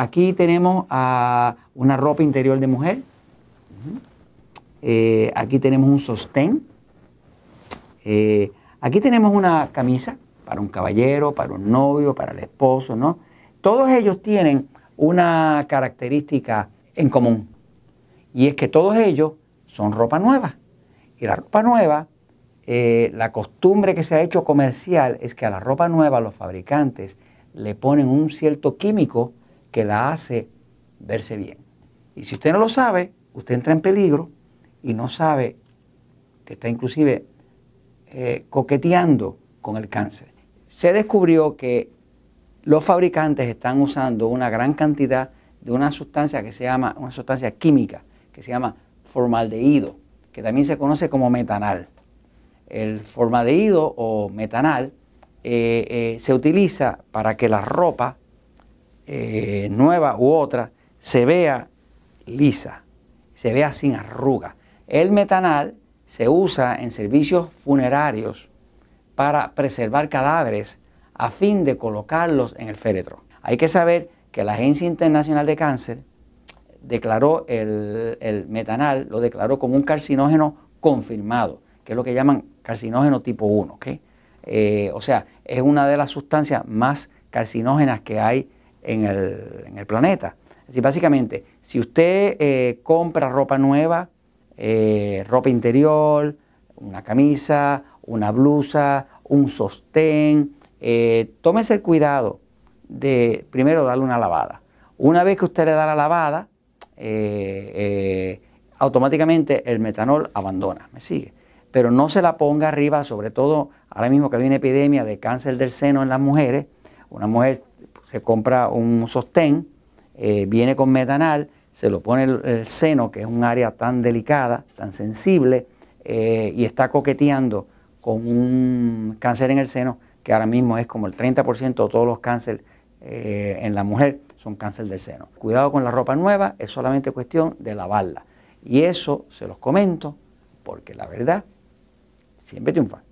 Aquí tenemos una ropa interior de mujer. Eh, aquí tenemos un sostén. Eh, aquí tenemos una camisa para un caballero, para un novio, para el esposo, ¿no? Todos ellos tienen una característica en común y es que todos ellos son ropa nueva. Y la ropa nueva, eh, la costumbre que se ha hecho comercial es que a la ropa nueva los fabricantes le ponen un cierto químico que la hace verse bien. Y si usted no lo sabe, usted entra en peligro y no sabe que está inclusive eh, coqueteando con el cáncer. Se descubrió que los fabricantes están usando una gran cantidad de una sustancia que se llama, una sustancia química que se llama formaldehído, que también se conoce como metanal. El formaldehído o metanal eh, eh, se utiliza para que la ropa eh, nueva u otra se vea lisa, se vea sin arruga. El metanal se usa en servicios funerarios para preservar cadáveres a fin de colocarlos en el féretro. Hay que saber que la Agencia Internacional de Cáncer declaró el, metanal, lo declaró como un carcinógeno confirmado, que es lo que llaman carcinógeno tipo 1. Eh, o sea, es una de las sustancias más carcinógenas que hay en el, en el planeta. Así básicamente, si usted eh, compra ropa nueva, eh, ropa interior, una camisa, una blusa, un sostén, eh, el cuidado de primero darle una lavada. Una vez que usted le da la lavada, eh, automáticamente el metanol abandona, me sigue. Pero no se la ponga arriba, sobre todo ahora mismo que hay una epidemia de cáncer del seno en las mujeres. Una mujer se compra un sostén, eh, viene con metanal, se lo pone el, seno, que es un área tan delicada, tan sensible, eh, y está coqueteando con un cáncer en el seno, que ahora mismo es como el 30% de todos los cánceres eh, en la mujer son cáncer del seno. Cuidado con la ropa nueva, es solamente cuestión de lavarla. Y eso se los comento porque la verdad siempre triunfa.